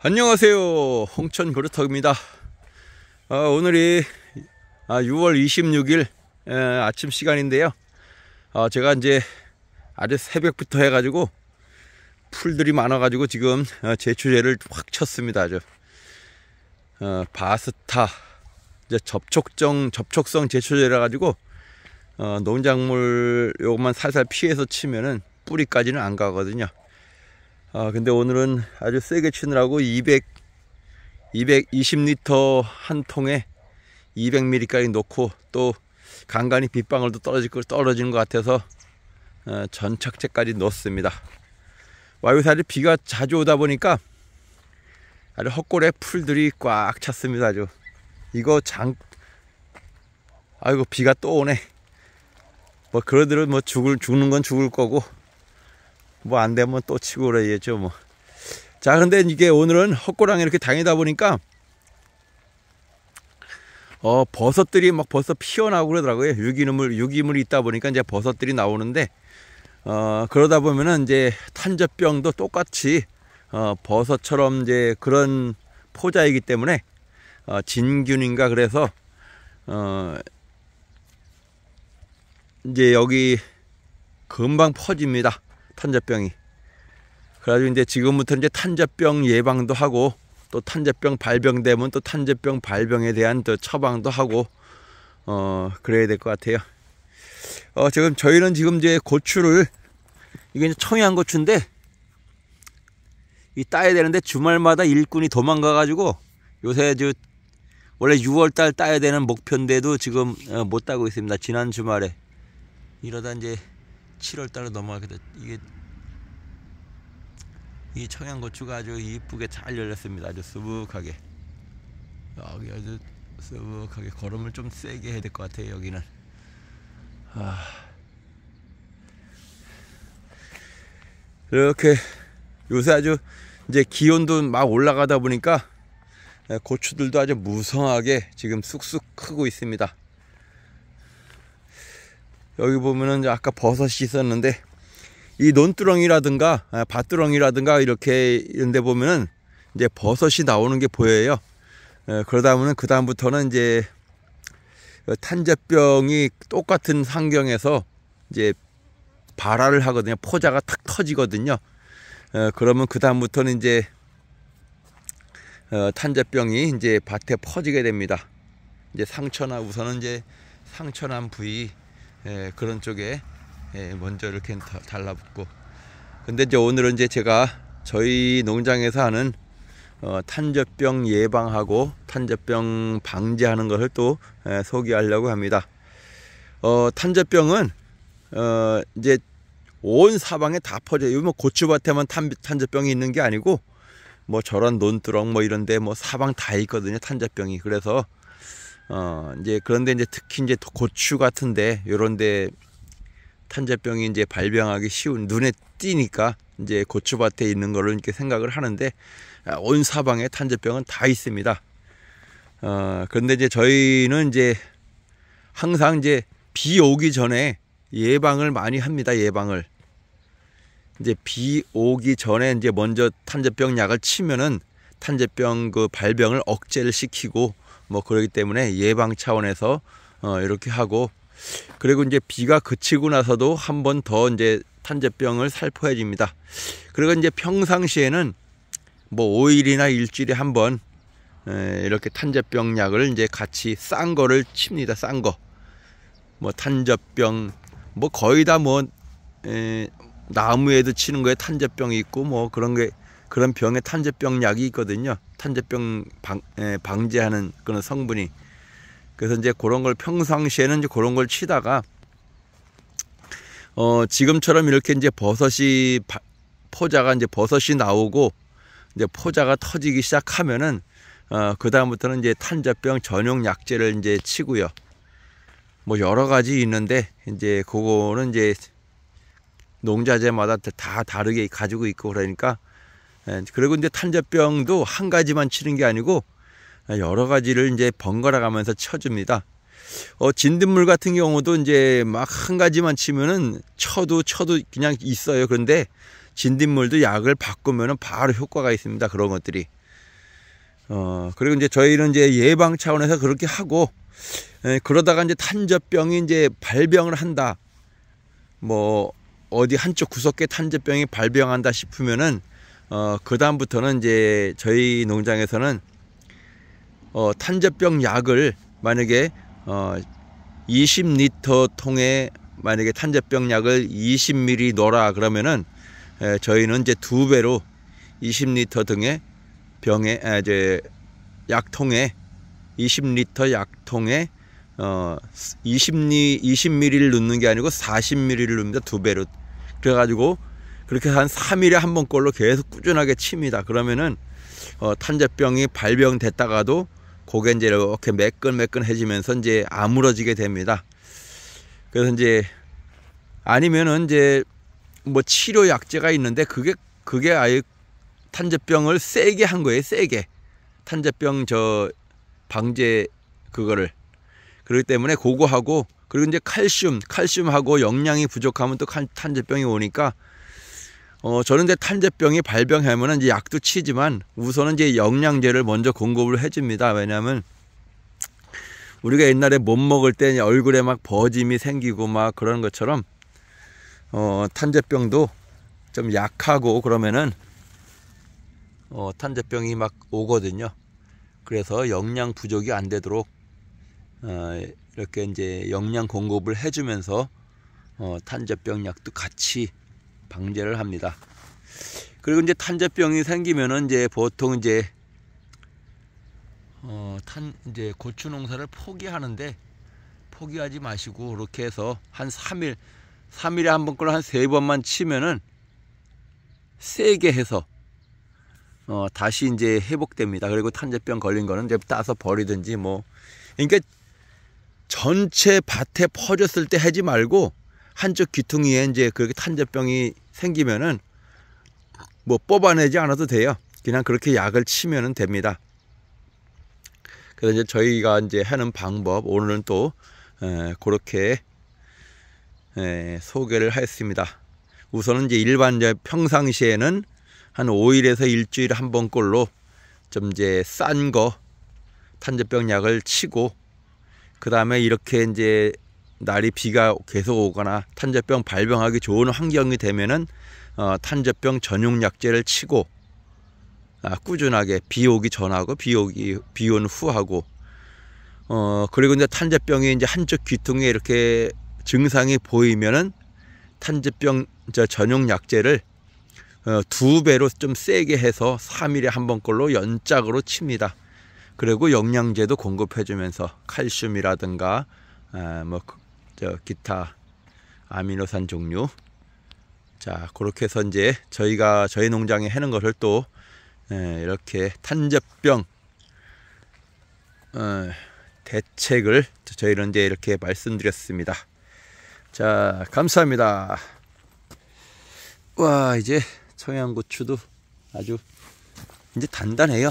안녕하세요 홍천 그루터입니다 어, 오늘이 6월 아, 26일 에, 아침 시간인데요 어, 제가 이제 아주 새벽부터 해가지고 풀들이 많아가지고 지금 어, 제초제를 확 쳤습니다 아주 어, 바스타 이제 접촉성 접촉성 제초제라 가지고 어, 농작물 요것만 살살 피해서 치면은 뿌리까지는 안 가거든요 아 근데 오늘은 아주 세게 치느라고 200 220리터 한 통에 200mm까지 넣고 또 간간히 빗방울도 떨어질 걸 떨어지는 것 같아서 어, 전착제까지 넣습니다 와유사리 비가 자주 오다 보니까 아주 헛골에 풀들이 꽉 찼습니다. 아주 이거 장 아이고 비가 또 오네. 뭐 그러더라도 뭐 죽을 죽는 건 죽을 거고 뭐안 되면 또 치고 그래야죠 뭐. 자 근데 이게 오늘은 헛고랑이 이렇게 당이다 보니까 어 버섯들이 막 벌써 피어나고 그러더라고요 유기물 유기물이 있다 보니까 이제 버섯들이 나오는데 어 그러다 보면은 이제 탄저병도 똑같이 어 버섯처럼 이제 그런 포자이기 때문에 어, 진균인가 그래서 어 이제 여기 금방 퍼집니다 탄저병이. 그래가지고 이제 지금부터 이제 탄저병 예방도 하고 또 탄저병 발병되면 또 탄저병 발병에 대한 또 처방도 하고 어 그래야 될 것 같아요. 어 지금 저희는 지금 이제 고추를 이게 이제 청양 고추인데 이 따야 되는데 주말마다 일꾼이 도망가가지고 요새 저 원래 6월달 따야 되는 목표인데도 지금 어, 못 따고 있습니다. 지난 주말에 이러다 이제 7월 달로 넘어가게 됐. 이게 이 청양 고추가 아주 이쁘게 잘 열렸습니다. 아주 수북하게. 여기 아주 수북하게 걸음을 좀 세게 해야 될 것 같아요. 여기는. 아. 이렇게 요새 아주 이제 기온도 막 올라가다 보니까 네, 고추들도 아주 무성하게 지금 쑥쑥 크고 있습니다. 여기 보면은 아까 버섯이 있었는데 이 논두렁이라든가 아, 밭두렁이라든가 이렇게 이런 데 보면은 이제 버섯이 나오는 게 보여요. 그러다 보면 그 다음부터는 이제 탄저병이 똑같은 상경에서 이제 발화를 하거든요. 포자가 탁 터지거든요. 그러면 그 다음부터는 이제 어, 탄저병이 이제 밭에 퍼지게 됩니다. 이제 상처나 우선은 이제 상처난 부위 예, 그런 쪽에 예, 먼저 이렇게 달라붙고 근데 이제 오늘은 이제 제가 저희 농장에서 하는 어, 탄저병 예방하고 탄저병 방지하는 것을 또 예, 소개하려고 합니다. 어, 탄저병은 어, 이제 온 사방에 다 퍼져요. 뭐 고추밭에만 탄, 탄저병이 있는 게 아니고 뭐 저런 논두렁 뭐 이런데 뭐 사방 다 있거든요. 탄저병이. 그래서 어 이제 그런데 이제 특히 이제 고추 같은데 요런데 탄저병이 이제 발병하기 쉬운 눈에 띄니까 이제 고추밭에 있는 거를 이렇게 생각을 하는데 아, 온 사방에 탄저병은 다 있습니다. 어 그런데 이제 저희는 이제 항상 이제 비 오기 전에 예방을 많이 합니다. 예방을 이제 비 오기 전에 이제 먼저 탄저병 약을 치면은 탄저병 그 발병을 억제를 시키고 뭐 그러기 때문에 예방 차원에서 어, 이렇게 하고 그리고 이제 비가 그치고 나서도 한 번 더 이제 탄저병을 살포해줍니다. 그리고 이제 평상시에는 뭐 5일이나 일주일에 한 번 이렇게 탄저병 약을 이제 같이 싼 거를 칩니다. 싼 거. 뭐 탄저병 뭐 거의 다 뭐 나무에도 치는 거에 탄저병이 있고 뭐 그런 게 그런 병에 탄저병 약이 있거든요. 탄저병 방, 에, 방지하는 그런 성분이. 그래서 이제 그런 걸 평상시에는 이제 그런 걸 치다가 어, 지금처럼 이렇게 이제 버섯이 바, 포자가 이제 버섯이 나오고 이제 포자가 터지기 시작하면은 어, 그다음부터는 이제 탄저병 전용 약제를 이제 치고요. 뭐 여러 가지 있는데 이제 그거는 이제 농자재마다 다 다르게 가지고 있고 그러니까 예, 그리고 이제 탄저병도 한 가지만 치는 게 아니고 아, 여러 가지를 이제 번갈아 가면서 쳐줍니다. 어, 진딧물 같은 경우도 이제 막 한 가지만 치면은 쳐도 쳐도 그냥 있어요. 그런데 진딧물도 약을 바꾸면은 바로 효과가 있습니다. 그런 것들이. 어, 그리고 이제 저희는 이제 예방 차원에서 그렇게 하고, 에, 예, 그러다가 이제 탄저병이 이제 발병을 한다. 뭐, 어디 한쪽 구석에 탄저병이 발병한다 싶으면은 어, 그 다음부터는 이제 저희 농장에서는 어, 탄저병 약을 만약에 어, 20리터 통에 만약에 탄저병 약을 20ml 넣어라 그러면은 에, 예, 저희는 이제 두 배로 20리터 등의 병에 에, 아, 이제 약통에 20리터 약통에 어 20리 20ml를 넣는 게 아니고 40ml를 넣습니다 두 배로 그래가지고 그렇게 한 3일에 한 번꼴로 계속 꾸준하게 칩니다. 그러면은 어, 탄저병이 발병 됐다가도 고개 이제 이렇게 매끈매끈해지면서 이제 아물어지게 됩니다. 그래서 이제 아니면은 이제 뭐 치료 약제가 있는데 그게 그게 아예 탄저병을 세게 한 거예요. 세게 탄저병 저 방제 그거를 그렇기 때문에 고거하고 그리고 이제 칼슘, 칼슘하고 영양이 부족하면 또 탄저병이 오니까 어, 저는 이제 탄저병이 발병하면은 이제 약도 치지만 우선은 이제 영양제를 먼저 공급을 해줍니다. 왜냐하면 우리가 옛날에 못 먹을 때 얼굴에 막 버짐이 생기고 막 그런 것처럼 어, 탄저병도 좀 약하고 그러면은 어, 탄저병이 막 오거든요. 그래서 영양 부족이 안 되도록 어, 이렇게 이제 영양 공급을 해주면서 어, 탄저병 약도 같이 방제를 합니다. 그리고 이제 탄저병이 생기면은 이제 보통 이제 어, 탄 이제 고추 농사를 포기하는데 포기하지 마시고 이렇게 해서 한 3일 3일에 한 번꼴로 한 세 번만 치면은 세게 해서 어, 다시 이제 회복됩니다. 그리고 탄저병 걸린 거는 이제 따서 버리든지 뭐 그러니까 전체 밭에 퍼졌을 때 하지 말고 한쪽 귀퉁이에 이제 그렇게 탄저병이 생기면은 뭐 뽑아내지 않아도 돼요. 그냥 그렇게 약을 치면은 됩니다. 그래서 이제 저희가 이제 하는 방법 오늘은 또 에, 그렇게 에, 소개를 하였습니다. 우선은 이제 일반 이제 평상시에는 한 5일에서 일주일에 한 번꼴로 좀 이제 싼 거 탄저병 약을 치고 그 다음에 이렇게 이제 날이 비가 계속 오거나 탄저병 발병하기 좋은 환경이 되면은 어, 탄저병 전용 약제를 치고 아, 꾸준하게 비 오기 전하고 비 오기 비온 후하고 어 그리고 이제 탄저병이 이제 한쪽 귀퉁에 이렇게 증상이 보이면은 탄저병 저 전용 약제를 어, 두 배로 좀 세게 해서 3일에 한 번꼴로 연짝으로 칩니다. 그리고 영양제도 공급해주면서 칼슘이라든가 아, 뭐 그저 기타 아미노산 종류 자 그렇게 해서 이제 저희가 저희 농장에 해는 것을 또 에, 예, 이렇게 탄저병 어, 대책을 저희는 이제 이렇게 말씀드렸습니다 자 감사합니다 와 이제 청양고추도 아주 이제 단단해요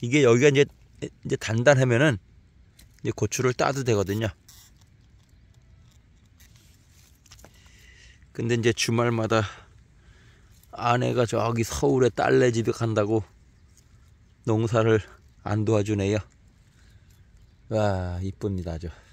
이게 여기가 이제 이제 단단하면은 이제 고추를 따도 되거든요 근데 이제 주말마다 아내가 저기 서울에 딸네 집에 간다고 농사를 안 도와주네요. 와 아, 이쁩니다 아주.